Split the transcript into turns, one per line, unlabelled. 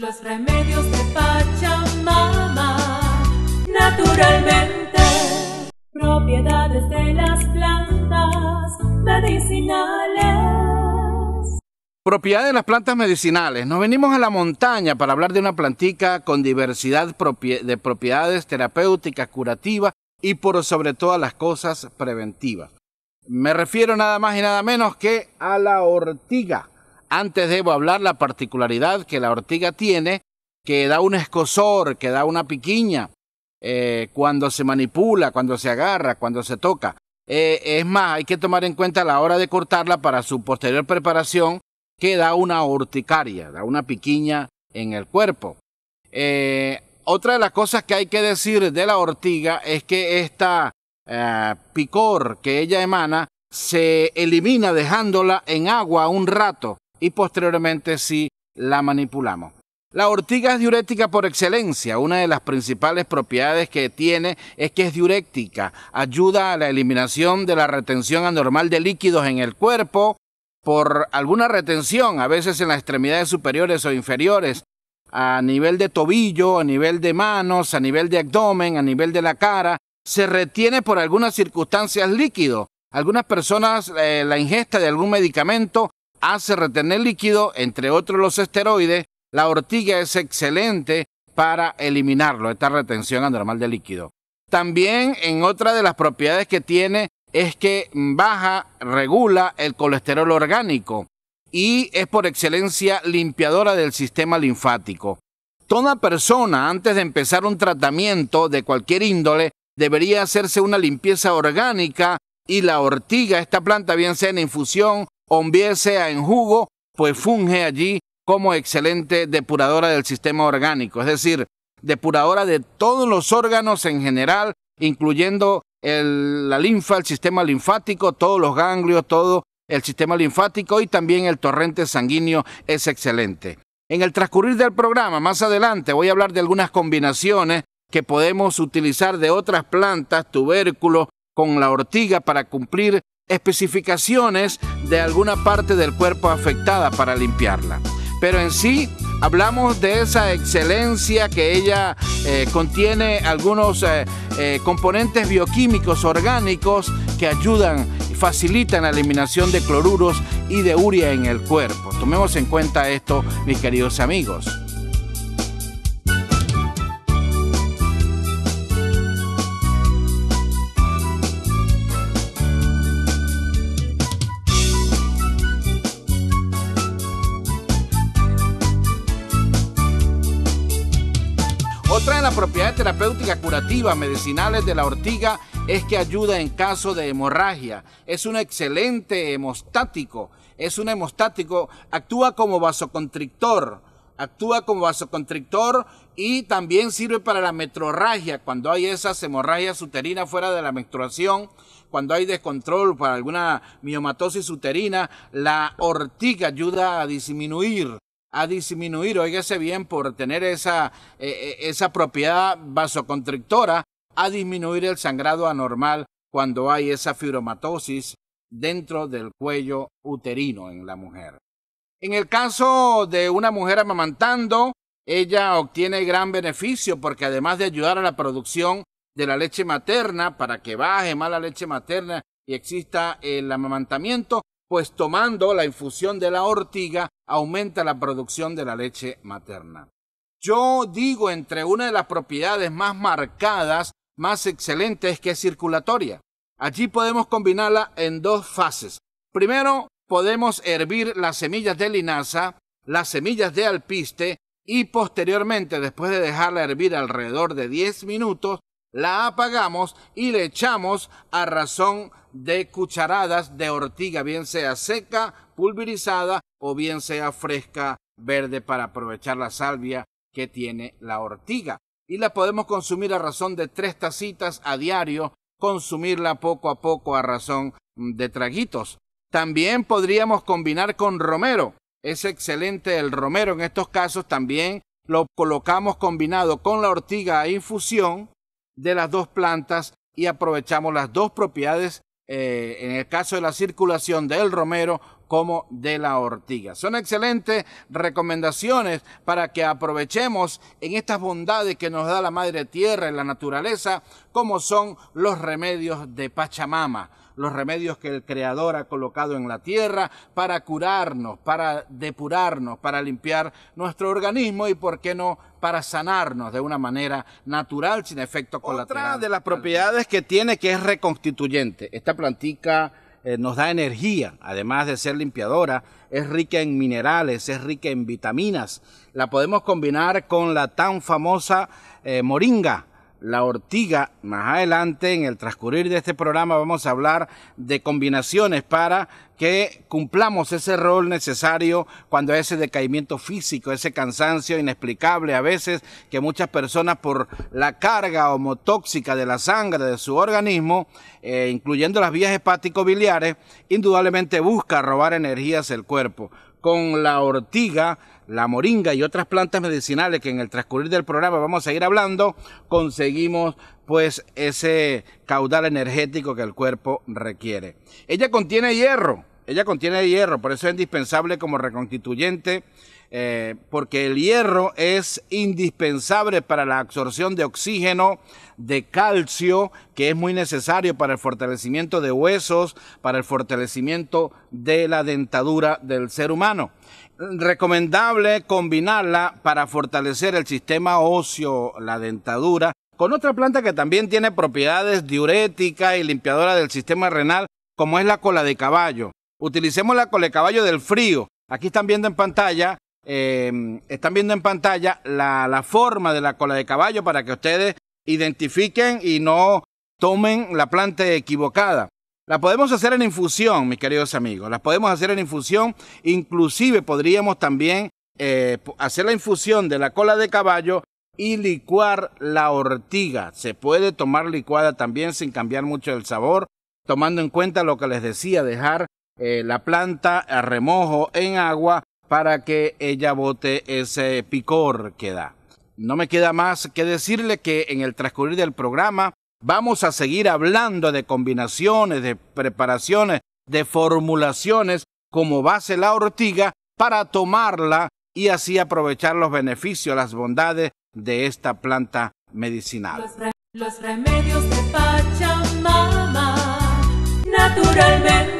Los remedios de Pachamama, naturalmente, propiedades de las plantas medicinales. Propiedades de las plantas medicinales. Nos venimos a la montaña para hablar de una plantica con diversidad de propiedades terapéuticas, curativas y por sobre todas las cosas preventivas. Me refiero nada más y nada menos que a la ortiga antes debo hablar la particularidad que la ortiga tiene, que da un escosor, que da una piquiña, eh, cuando se manipula, cuando se agarra, cuando se toca. Eh, es más, hay que tomar en cuenta a la hora de cortarla para su posterior preparación, que da una urticaria, da una piquiña en el cuerpo. Eh, otra de las cosas que hay que decir de la ortiga es que esta picor que ella emana se elimina dejándola en agua un rato y posteriormente si la manipulamos. La ortiga es diurética por excelencia. Una de las principales propiedades que tiene es que es diurética. Ayuda a la eliminación de la retención anormal de líquidos en el cuerpo por alguna retención, a veces en las extremidades superiores o inferiores, a nivel de tobillo, a nivel de manos, a nivel de abdomen, a nivel de la cara. Se retiene por algunas circunstancias líquido. Algunas personas eh, la ingesta de algún medicamento hace retener líquido, entre otros los esteroides, la ortiga es excelente para eliminarlo, esta retención anormal de líquido. También en otra de las propiedades que tiene es que baja, regula el colesterol orgánico y es por excelencia limpiadora del sistema linfático. Toda persona antes de empezar un tratamiento de cualquier índole debería hacerse una limpieza orgánica y la ortiga, esta planta bien sea en infusión ombiese a en jugo, pues funge allí como excelente depuradora del sistema orgánico, es decir, depuradora de todos los órganos en general, incluyendo la linfa, el sistema linfático, todos los ganglios, todo el sistema linfático y también el torrente sanguíneo es excelente. En el transcurrir del programa, más adelante, voy a hablar de algunas combinaciones que podemos utilizar de otras plantas, tubérculos, con la ortiga para cumplir especificaciones de alguna parte del cuerpo afectada para limpiarla. Pero en sí, hablamos de esa excelencia que ella eh, contiene algunos eh, eh, componentes bioquímicos orgánicos que ayudan y facilitan la eliminación de cloruros y de uria en el cuerpo. Tomemos en cuenta esto, mis queridos amigos. propiedad terapéutica curativa medicinales de la ortiga es que ayuda en caso de hemorragia. Es un excelente hemostático. Es un hemostático. Actúa como vasoconstrictor. Actúa como vasoconstrictor y también sirve para la metrorragia, cuando hay esas hemorragias uterinas fuera de la menstruación, cuando hay descontrol para alguna miomatosis uterina, la ortiga ayuda a disminuir a disminuir, óigase bien, por tener esa, eh, eh, propiedad vasoconstrictora, a disminuir el sangrado anormal cuando hay esa fibromatosis dentro del cuello uterino en la mujer. En el caso de una mujer amamantando, ella obtiene gran beneficio porque además de ayudar a la producción de la leche materna para que baje más la leche materna y exista el amamantamiento, pues tomando la infusión de la ortiga aumenta la producción de la leche materna. Yo digo entre una de las propiedades más marcadas, más excelentes, que es circulatoria. Allí podemos combinarla en dos fases. Primero, podemos hervir las semillas de linaza, las semillas de alpiste y posteriormente, después de dejarla hervir alrededor de 10 minutos, la apagamos y le echamos a razón de cucharadas de ortiga, bien sea seca, pulverizada o bien sea fresca, verde, para aprovechar la salvia que tiene la ortiga. Y la podemos consumir a razón de tres tacitas a diario, consumirla poco a poco a razón de traguitos. También podríamos combinar con romero. Es excelente el romero en estos casos. También lo colocamos combinado con la ortiga a infusión de las dos plantas y aprovechamos las dos propiedades, eh, en el caso de la circulación del romero como de la ortiga. Son excelentes recomendaciones para que aprovechemos en estas bondades que nos da la madre tierra y la naturaleza, como son los remedios de Pachamama los remedios que el Creador ha colocado en la tierra para curarnos, para depurarnos, para limpiar nuestro organismo y, por qué no, para sanarnos de una manera natural sin efecto colateral. Otra de las propiedades que tiene que es reconstituyente. Esta plantica eh, nos da energía, además de ser limpiadora, es rica en minerales, es rica en vitaminas. La podemos combinar con la tan famosa eh, moringa, la ortiga. Más adelante, en el transcurrir de este programa, vamos a hablar de combinaciones para que cumplamos ese rol necesario cuando ese decaimiento físico, ese cansancio inexplicable a veces que muchas personas por la carga homotóxica de la sangre de su organismo, eh, incluyendo las vías hepático-biliares, indudablemente busca robar energías del cuerpo. Con la ortiga la moringa y otras plantas medicinales que en el transcurrir del programa vamos a ir hablando, conseguimos pues ese caudal energético que el cuerpo requiere. Ella contiene hierro, ella contiene hierro, por eso es indispensable como reconstituyente, eh, porque el hierro es indispensable para la absorción de oxígeno, de calcio, que es muy necesario para el fortalecimiento de huesos, para el fortalecimiento de la dentadura del ser humano recomendable combinarla para fortalecer el sistema óseo, la dentadura, con otra planta que también tiene propiedades diuréticas y limpiadora del sistema renal, como es la cola de caballo. Utilicemos la cola de caballo del frío. Aquí están viendo en pantalla, em, están viendo en pantalla la forma de la cola de caballo para que ustedes identifiquen y no tomen la planta equivocada. La podemos hacer en infusión, mis queridos amigos. La podemos hacer en infusión. Inclusive podríamos también eh, hacer la infusión de la cola de caballo y licuar la ortiga. Se puede tomar licuada también sin cambiar mucho el sabor, tomando en cuenta lo que les decía, dejar eh, la planta a remojo en agua para que ella bote ese picor que da. No me queda más que decirle que en el transcurrir del programa Vamos a seguir hablando de combinaciones, de preparaciones, de formulaciones como base la ortiga para tomarla y así aprovechar los beneficios, las bondades de esta planta medicinal. Los, remedios naturalmente.